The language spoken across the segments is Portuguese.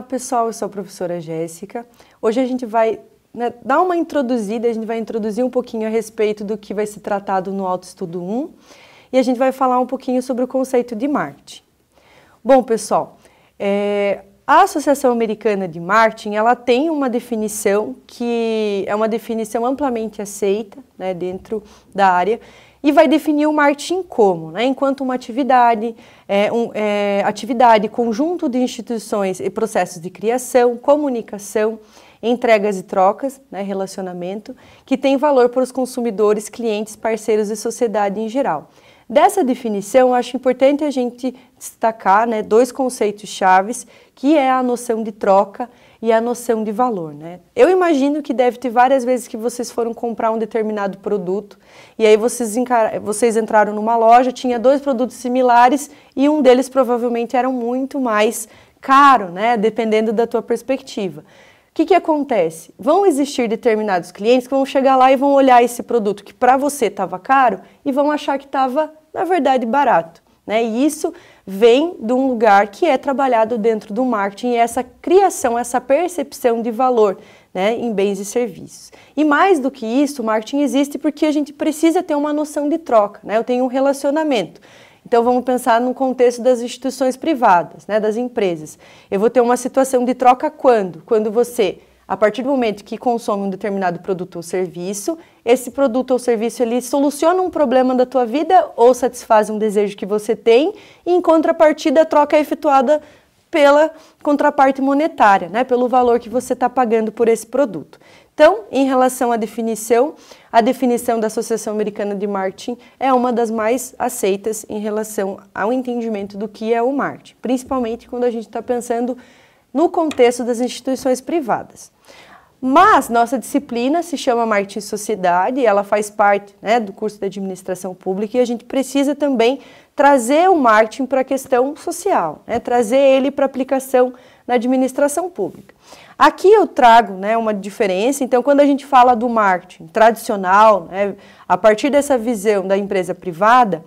Olá pessoal, eu sou a professora Jéssica. Hoje a gente vai né, dar uma introduzida, a gente vai introduzir um pouquinho a respeito do que vai ser tratado no Autoestudo 1 e a gente vai falar um pouquinho sobre o conceito de marketing. Bom pessoal, é, a Associação Americana de Marketing ela tem uma definição que é uma definição amplamente aceita né, dentro da área e vai definir o marketing como, né? enquanto uma atividade, é, um, é, atividade, conjunto de instituições e processos de criação, comunicação, entregas e trocas, né, relacionamento, que tem valor para os consumidores, clientes, parceiros e sociedade em geral. Dessa definição, acho importante a gente destacar né, dois conceitos chaves, que é a noção de troca e a noção de valor, né? Eu imagino que deve ter várias vezes que vocês foram comprar um determinado produto e aí vocês, vocês entraram numa loja, tinha dois produtos similares e um deles provavelmente era muito mais caro, né? Dependendo da tua perspectiva. O que, que acontece? Vão existir determinados clientes que vão chegar lá e vão olhar esse produto que para você estava caro e vão achar que estava, na verdade, barato. Né? E isso vem de um lugar que é trabalhado dentro do marketing, essa criação, essa percepção de valor né, em bens e serviços. E mais do que isso, o marketing existe porque a gente precisa ter uma noção de troca. Né? Eu tenho um relacionamento. Então vamos pensar no contexto das instituições privadas, né, das empresas. Eu vou ter uma situação de troca quando? Quando você, a partir do momento que consome um determinado produto ou serviço, esse produto ou serviço ele soluciona um problema da tua vida ou satisfaz um desejo que você tem, e em contrapartida a troca é efetuada pela contraparte monetária, né, pelo valor que você está pagando por esse produto. Então, em relação à definição, a definição da Associação Americana de Marketing é uma das mais aceitas em relação ao entendimento do que é o marketing, principalmente quando a gente está pensando no contexto das instituições privadas. Mas nossa disciplina se chama Martins Sociedade, ela faz parte né, do curso de administração pública e a gente precisa também trazer o marketing para a questão social, né, trazer ele para aplicação na administração pública. Aqui eu trago né, uma diferença, então quando a gente fala do marketing tradicional, né, a partir dessa visão da empresa privada,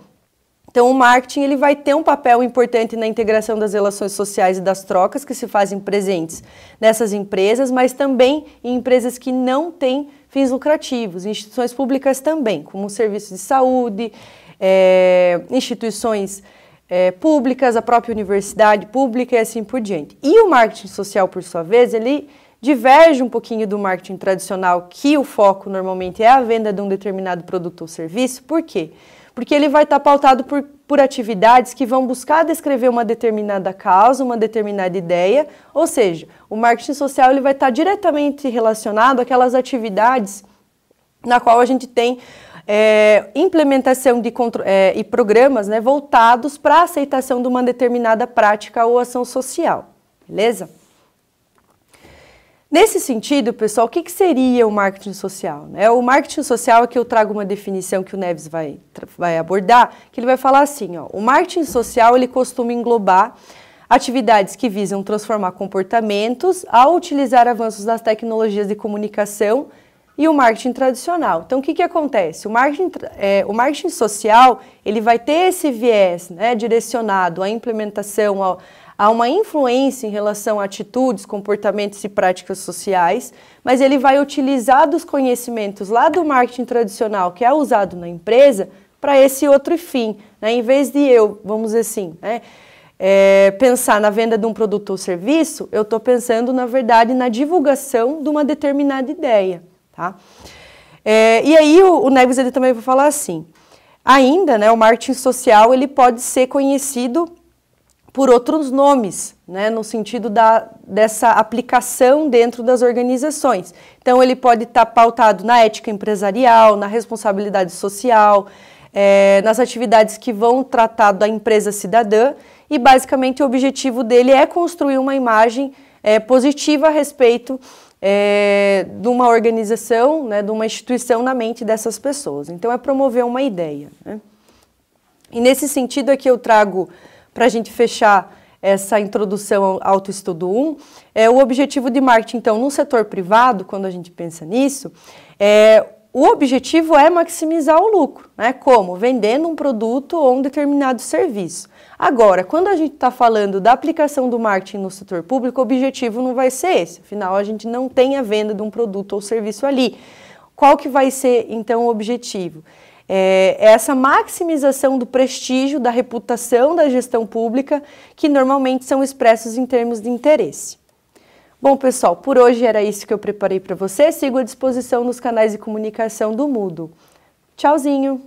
então, o marketing ele vai ter um papel importante na integração das relações sociais e das trocas que se fazem presentes nessas empresas, mas também em empresas que não têm fins lucrativos, instituições públicas também, como serviços de saúde, é, instituições é, públicas, a própria universidade pública e assim por diante. E o marketing social, por sua vez, ele diverge um pouquinho do marketing tradicional, que o foco normalmente é a venda de um determinado produto ou serviço. Por quê? Porque porque ele vai estar tá pautado por, por atividades que vão buscar descrever uma determinada causa, uma determinada ideia, ou seja, o marketing social ele vai estar tá diretamente relacionado àquelas atividades na qual a gente tem é, implementação de é, e programas né, voltados para a aceitação de uma determinada prática ou ação social, beleza? Nesse sentido, pessoal, o que, que seria o marketing social? Né? O marketing social, aqui é eu trago uma definição que o Neves vai, vai abordar, que ele vai falar assim, ó, o marketing social ele costuma englobar atividades que visam transformar comportamentos ao utilizar avanços das tecnologias de comunicação e o marketing tradicional. Então, o que, que acontece? O marketing, é, o marketing social ele vai ter esse viés né, direcionado à implementação, ao, há uma influência em relação a atitudes, comportamentos e práticas sociais, mas ele vai utilizar dos conhecimentos lá do marketing tradicional que é usado na empresa para esse outro fim, né? em vez de eu, vamos dizer assim, né? é, pensar na venda de um produto ou serviço, eu estou pensando, na verdade, na divulgação de uma determinada ideia. Tá? É, e aí o, o Neves ele também vai falar assim, ainda né, o marketing social ele pode ser conhecido por outros nomes, né, no sentido da, dessa aplicação dentro das organizações. Então, ele pode estar tá pautado na ética empresarial, na responsabilidade social, é, nas atividades que vão tratar da empresa cidadã, e basicamente o objetivo dele é construir uma imagem é, positiva a respeito é, de uma organização, né, de uma instituição na mente dessas pessoas. Então, é promover uma ideia. Né? E nesse sentido é que eu trago para a gente fechar essa introdução ao autoestudo 1, é o objetivo de marketing, então, no setor privado, quando a gente pensa nisso, é, o objetivo é maximizar o lucro, né? Como? Vendendo um produto ou um determinado serviço. Agora, quando a gente está falando da aplicação do marketing no setor público, o objetivo não vai ser esse. Afinal, a gente não tem a venda de um produto ou serviço ali. Qual que vai ser, então, o objetivo? É, é, essa maximização do prestígio, da reputação da gestão pública, que normalmente são expressos em termos de interesse. Bom, pessoal, por hoje era isso que eu preparei para você. Sigo à disposição nos canais de comunicação do Mudo. Tchauzinho!